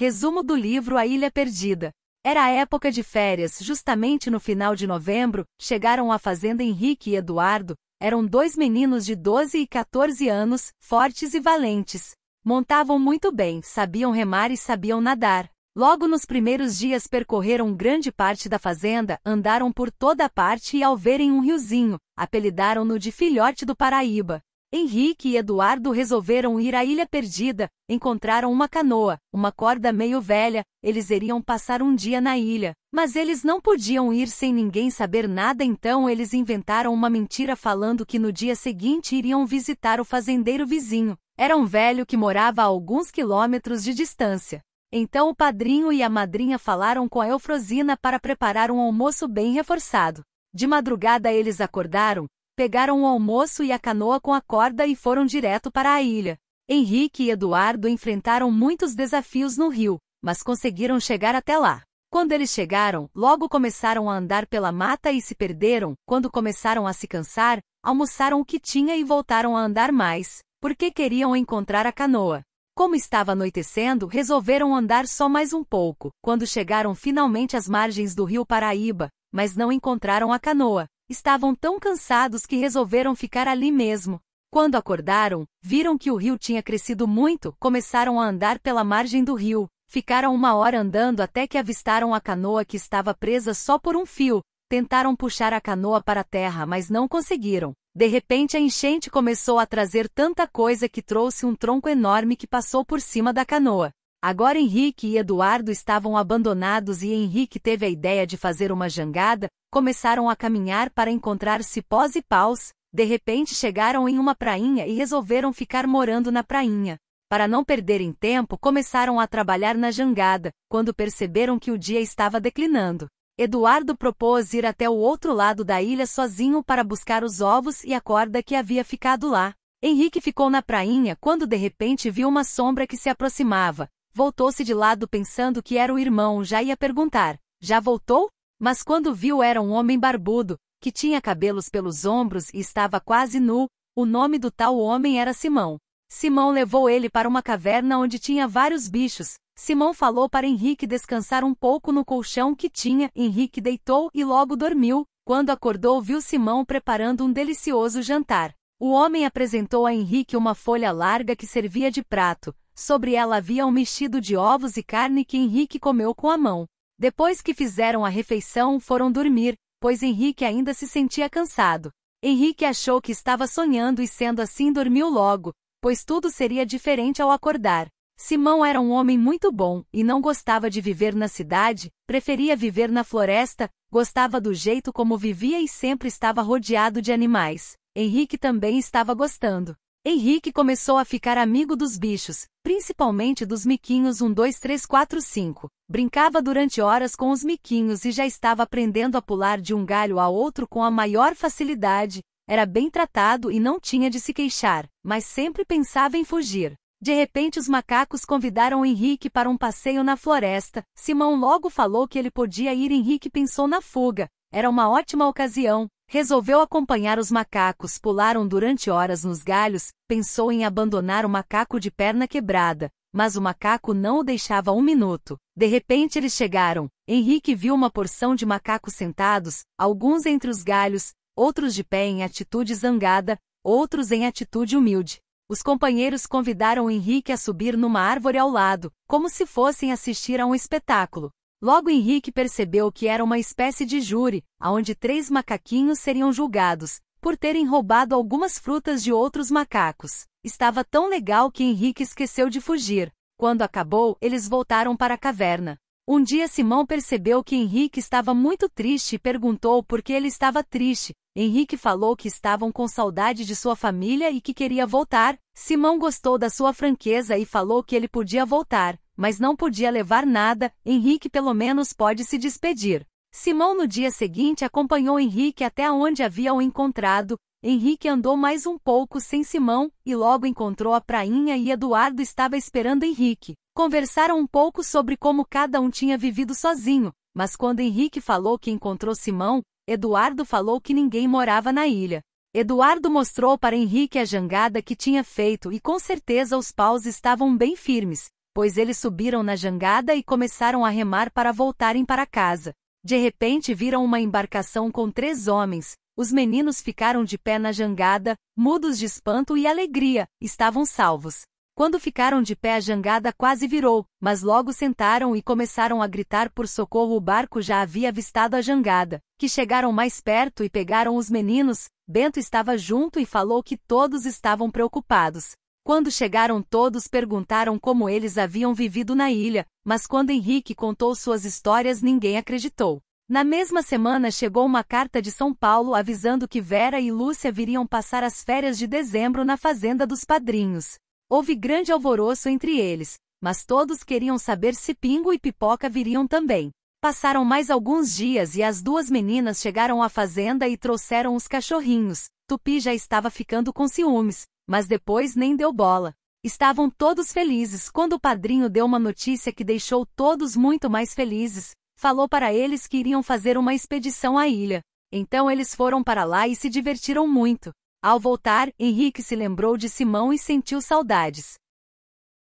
Resumo do livro A Ilha Perdida. Era a época de férias, justamente no final de novembro, chegaram à fazenda Henrique e Eduardo. Eram dois meninos de 12 e 14 anos, fortes e valentes. Montavam muito bem, sabiam remar e sabiam nadar. Logo nos primeiros dias percorreram grande parte da fazenda, andaram por toda a parte e ao verem um riozinho, apelidaram-no de Filhote do Paraíba. Henrique e Eduardo resolveram ir à Ilha Perdida, encontraram uma canoa, uma corda meio velha, eles iriam passar um dia na ilha. Mas eles não podiam ir sem ninguém saber nada, então eles inventaram uma mentira falando que no dia seguinte iriam visitar o fazendeiro vizinho. Era um velho que morava a alguns quilômetros de distância. Então o padrinho e a madrinha falaram com a Eufrosina para preparar um almoço bem reforçado. De madrugada eles acordaram, pegaram o almoço e a canoa com a corda e foram direto para a ilha. Henrique e Eduardo enfrentaram muitos desafios no rio, mas conseguiram chegar até lá. Quando eles chegaram, logo começaram a andar pela mata e se perderam. Quando começaram a se cansar, almoçaram o que tinha e voltaram a andar mais, porque queriam encontrar a canoa. Como estava anoitecendo, resolveram andar só mais um pouco. Quando chegaram finalmente às margens do rio Paraíba, mas não encontraram a canoa, Estavam tão cansados que resolveram ficar ali mesmo. Quando acordaram, viram que o rio tinha crescido muito, começaram a andar pela margem do rio. Ficaram uma hora andando até que avistaram a canoa que estava presa só por um fio. Tentaram puxar a canoa para a terra, mas não conseguiram. De repente, a enchente começou a trazer tanta coisa que trouxe um tronco enorme que passou por cima da canoa. Agora Henrique e Eduardo estavam abandonados e Henrique teve a ideia de fazer uma jangada, começaram a caminhar para encontrar cipós e paus, de repente chegaram em uma prainha e resolveram ficar morando na prainha. Para não perderem tempo, começaram a trabalhar na jangada, quando perceberam que o dia estava declinando. Eduardo propôs ir até o outro lado da ilha sozinho para buscar os ovos e a corda que havia ficado lá. Henrique ficou na prainha quando de repente viu uma sombra que se aproximava. Voltou-se de lado pensando que era o irmão, já ia perguntar: Já voltou? Mas quando viu era um homem barbudo, que tinha cabelos pelos ombros e estava quase nu, o nome do tal homem era Simão. Simão levou ele para uma caverna onde tinha vários bichos. Simão falou para Henrique descansar um pouco no colchão que tinha. Henrique deitou e logo dormiu. Quando acordou, viu Simão preparando um delicioso jantar. O homem apresentou a Henrique uma folha larga que servia de prato. Sobre ela havia um mexido de ovos e carne que Henrique comeu com a mão. Depois que fizeram a refeição, foram dormir, pois Henrique ainda se sentia cansado. Henrique achou que estava sonhando e, sendo assim, dormiu logo, pois tudo seria diferente ao acordar. Simão era um homem muito bom e não gostava de viver na cidade, preferia viver na floresta, gostava do jeito como vivia e sempre estava rodeado de animais. Henrique também estava gostando. Henrique começou a ficar amigo dos bichos, principalmente dos miquinhos 1, 2, 3, 4, 5. Brincava durante horas com os miquinhos e já estava aprendendo a pular de um galho a outro com a maior facilidade. Era bem tratado e não tinha de se queixar, mas sempre pensava em fugir. De repente, os macacos convidaram Henrique para um passeio na floresta. Simão logo falou que ele podia ir. Henrique pensou na fuga. Era uma ótima ocasião, Resolveu acompanhar os macacos, pularam durante horas nos galhos, pensou em abandonar o macaco de perna quebrada, mas o macaco não o deixava um minuto. De repente eles chegaram. Henrique viu uma porção de macacos sentados, alguns entre os galhos, outros de pé em atitude zangada, outros em atitude humilde. Os companheiros convidaram Henrique a subir numa árvore ao lado, como se fossem assistir a um espetáculo. Logo Henrique percebeu que era uma espécie de júri, aonde três macaquinhos seriam julgados, por terem roubado algumas frutas de outros macacos. Estava tão legal que Henrique esqueceu de fugir. Quando acabou, eles voltaram para a caverna. Um dia Simão percebeu que Henrique estava muito triste e perguntou por que ele estava triste. Henrique falou que estavam com saudade de sua família e que queria voltar. Simão gostou da sua franqueza e falou que ele podia voltar mas não podia levar nada, Henrique pelo menos pode se despedir. Simão no dia seguinte acompanhou Henrique até onde havia o encontrado. Henrique andou mais um pouco sem Simão e logo encontrou a prainha e Eduardo estava esperando Henrique. Conversaram um pouco sobre como cada um tinha vivido sozinho, mas quando Henrique falou que encontrou Simão, Eduardo falou que ninguém morava na ilha. Eduardo mostrou para Henrique a jangada que tinha feito e com certeza os paus estavam bem firmes, pois eles subiram na jangada e começaram a remar para voltarem para casa. De repente viram uma embarcação com três homens. Os meninos ficaram de pé na jangada, mudos de espanto e alegria, estavam salvos. Quando ficaram de pé a jangada quase virou, mas logo sentaram e começaram a gritar por socorro o barco já havia avistado a jangada, que chegaram mais perto e pegaram os meninos, Bento estava junto e falou que todos estavam preocupados. Quando chegaram todos perguntaram como eles haviam vivido na ilha, mas quando Henrique contou suas histórias ninguém acreditou. Na mesma semana chegou uma carta de São Paulo avisando que Vera e Lúcia viriam passar as férias de dezembro na fazenda dos padrinhos. Houve grande alvoroço entre eles, mas todos queriam saber se Pingo e Pipoca viriam também. Passaram mais alguns dias e as duas meninas chegaram à fazenda e trouxeram os cachorrinhos. Tupi já estava ficando com ciúmes, mas depois nem deu bola. Estavam todos felizes quando o padrinho deu uma notícia que deixou todos muito mais felizes. Falou para eles que iriam fazer uma expedição à ilha. Então eles foram para lá e se divertiram muito. Ao voltar, Henrique se lembrou de Simão e sentiu saudades.